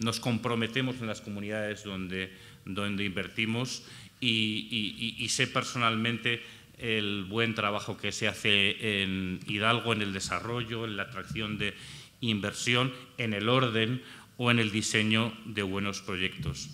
nos comprometemos en las comunidades donde, invertimos y, y sé personalmente el buen trabajo que se hace en Hidalgo en el desarrollo, en la atracción de inversión, en el orden o en el diseño de buenos proyectos.